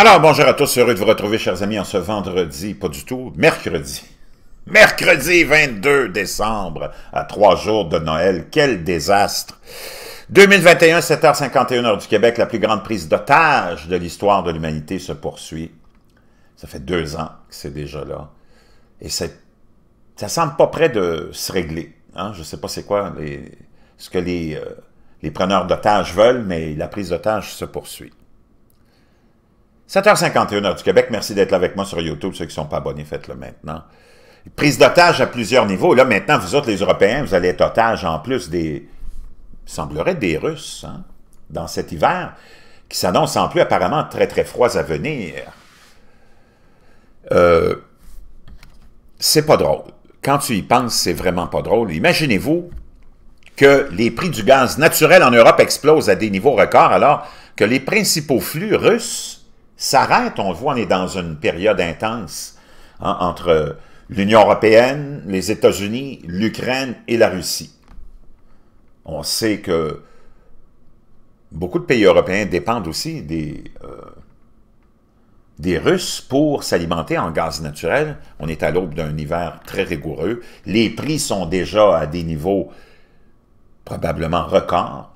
Alors, bonjour à tous, heureux de vous retrouver, chers amis, en ce vendredi, pas du tout, mercredi. Mercredi 22 décembre, à trois jours de Noël, quel désastre! 2021, 7h51 heure du Québec, la plus grande prise d'otage de l'histoire de l'humanité se poursuit. Ça fait deux ans que c'est déjà là. Et ça semble pas près de se régler. Hein? Je sais pas c'est quoi les, ce que les, euh, les preneurs d'otages veulent, mais la prise d'otage se poursuit. 7h51 heure du Québec, merci d'être là avec moi sur YouTube. Ceux qui ne sont pas abonnés, faites-le maintenant. Prise d'otage à plusieurs niveaux. Là, maintenant, vous autres, les Européens, vous allez être otages en plus des... Il semblerait des Russes, hein, dans cet hiver, qui s'annonce en plus apparemment très, très froid à venir. Euh, c'est pas drôle. Quand tu y penses, c'est vraiment pas drôle. Imaginez-vous que les prix du gaz naturel en Europe explosent à des niveaux records alors que les principaux flux russes s'arrête. On le voit, on est dans une période intense hein, entre l'Union européenne, les États-Unis, l'Ukraine et la Russie. On sait que beaucoup de pays européens dépendent aussi des, euh, des Russes pour s'alimenter en gaz naturel. On est à l'aube d'un hiver très rigoureux. Les prix sont déjà à des niveaux probablement records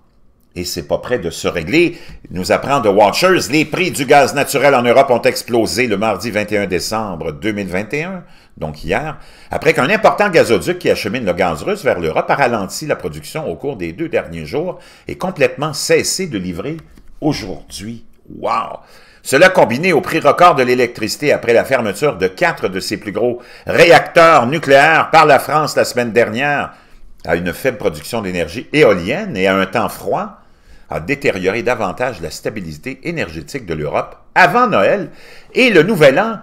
et c'est pas prêt de se régler. Nous apprend de Watchers, les prix du gaz naturel en Europe ont explosé le mardi 21 décembre 2021, donc hier, après qu'un important gazoduc qui achemine le gaz russe vers l'Europe a ralenti la production au cours des deux derniers jours et complètement cessé de livrer aujourd'hui. Wow! Cela combiné au prix record de l'électricité après la fermeture de quatre de ses plus gros réacteurs nucléaires par la France la semaine dernière, à une faible production d'énergie éolienne et à un temps froid, a détérioré davantage la stabilité énergétique de l'Europe avant Noël et le nouvel an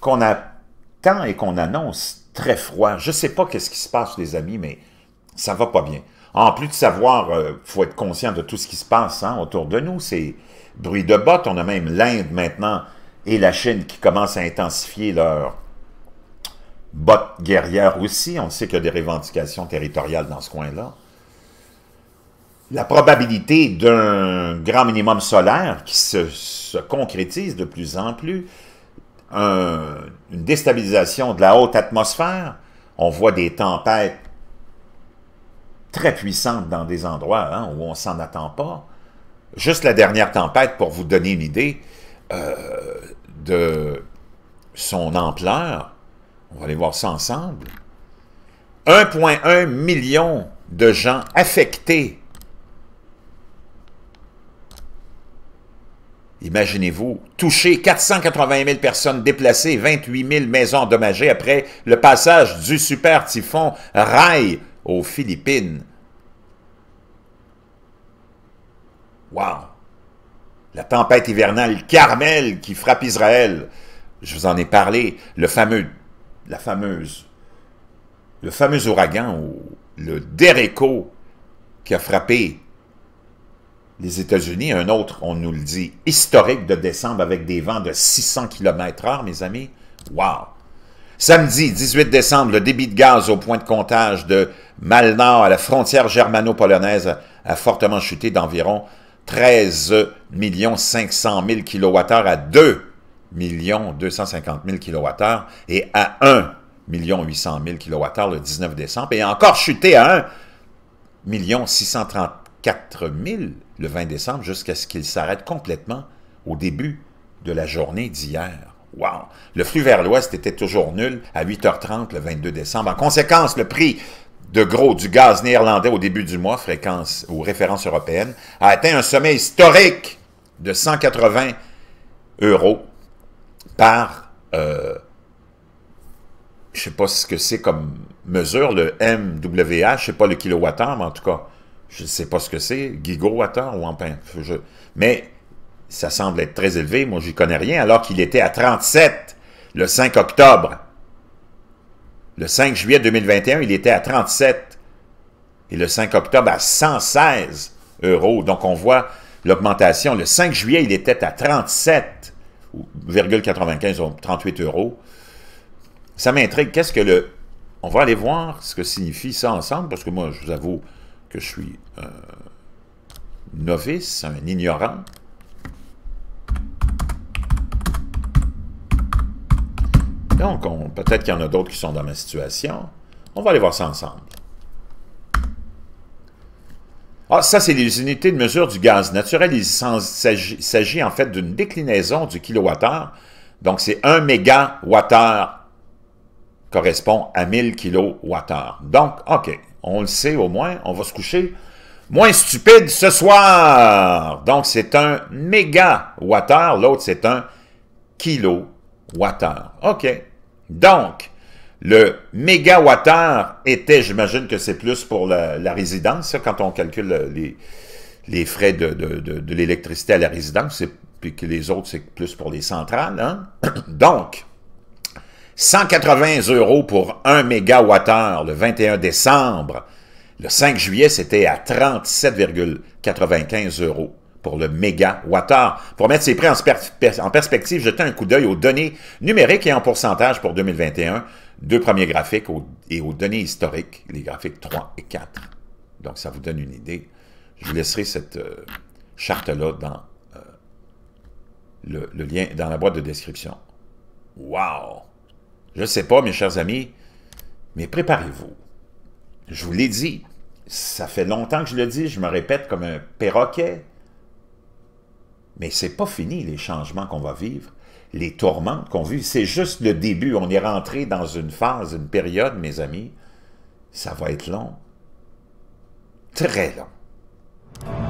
qu'on attend et qu'on annonce très froid. Je ne sais pas qu'est-ce qui se passe, les amis, mais ça ne va pas bien. En plus de savoir, il euh, faut être conscient de tout ce qui se passe hein, autour de nous, c'est bruit de bottes, on a même l'Inde maintenant et la Chine qui commencent à intensifier leurs bottes guerrières aussi. On sait qu'il y a des revendications territoriales dans ce coin-là la probabilité d'un grand minimum solaire qui se, concrétise de plus en plus, une déstabilisation de la haute atmosphère, on voit des tempêtes très puissantes dans des endroits hein, où on s'en attend pas. Juste la dernière tempête, pour vous donner une idée euh, de son ampleur, on va aller voir ça ensemble, 1,1 million de gens affectés Imaginez-vous, toucher 480 000 personnes déplacées, 28 000 maisons endommagées après le passage du super typhon Rai aux Philippines. Wow! La tempête hivernale Carmel qui frappe Israël. Je vous en ai parlé, le fameux, la fameuse, le fameux ouragan ou le Derecho qui a frappé les États-Unis, un autre, on nous le dit, historique de décembre avec des vents de 600 km h mes amis. Wow! Samedi 18 décembre, le débit de gaz au point de comptage de Malnard à la frontière germano-polonaise a fortement chuté d'environ 13 500 000 kWh à 2 250 000 kWh et à 1 800 000 kWh le 19 décembre et encore chuté à 1 630 4000 le 20 décembre jusqu'à ce qu'il s'arrête complètement au début de la journée d'hier. Wow! Le flux vers l'ouest était toujours nul à 8h30 le 22 décembre. En conséquence, le prix de gros du gaz néerlandais au début du mois, fréquence ou référence européenne, a atteint un sommet historique de 180 euros par, euh, je ne sais pas ce que c'est comme mesure, le MWH, je ne sais pas le kilowattheure, mais en tout cas, je ne sais pas ce que c'est, gigawatt tort ou en pain. Mais ça semble être très élevé, moi n'y connais rien, alors qu'il était à 37 le 5 octobre. Le 5 juillet 2021, il était à 37 et le 5 octobre à 116 euros. Donc on voit l'augmentation. Le 5 juillet, il était à 37,95 ou 38 euros. Ça m'intrigue. Qu'est-ce que le... On va aller voir ce que signifie ça ensemble, parce que moi, je vous avoue, je suis euh, novice, un ignorant. Donc, peut-être qu'il y en a d'autres qui sont dans ma situation. On va aller voir ça ensemble. Ah, ça, c'est les unités de mesure du gaz naturel. Il s'agit en fait d'une déclinaison du kilowattheure. Donc, c'est 1 mégawattheure correspond à 1000 kWh. Donc, OK, on le sait au moins, on va se coucher moins stupide ce soir. Donc, c'est un mégawatt L'autre, c'est un kilowatt OK. Donc, le mégawatt était, j'imagine que c'est plus pour la, résidence, quand on calcule les, les frais de, l'électricité à la résidence, puis que les autres, c'est plus pour les centrales. Hein? Donc, 180 euros pour 1 MWh le 21 décembre. Le 5 juillet, c'était à 37,95 euros pour le mégawattheure. Pour mettre ces prix en, perspective, jetez un coup d'œil aux données numériques et en pourcentage pour 2021, deux premiers graphiques et aux données historiques, les graphiques 3 et 4. Donc, ça vous donne une idée. Je vous laisserai cette euh, charte-là dans euh, le lien dans la boîte de description. Wow! Je ne sais pas, mes chers amis, mais préparez-vous. Je vous l'ai dit, ça fait longtemps que je le dis, je me répète comme un perroquet. Mais c'est pas fini les changements qu'on va vivre, les tourments qu'on vit. C'est juste le début. On est rentré dans une phase, une période, mes amis. Ça va être long. Très long.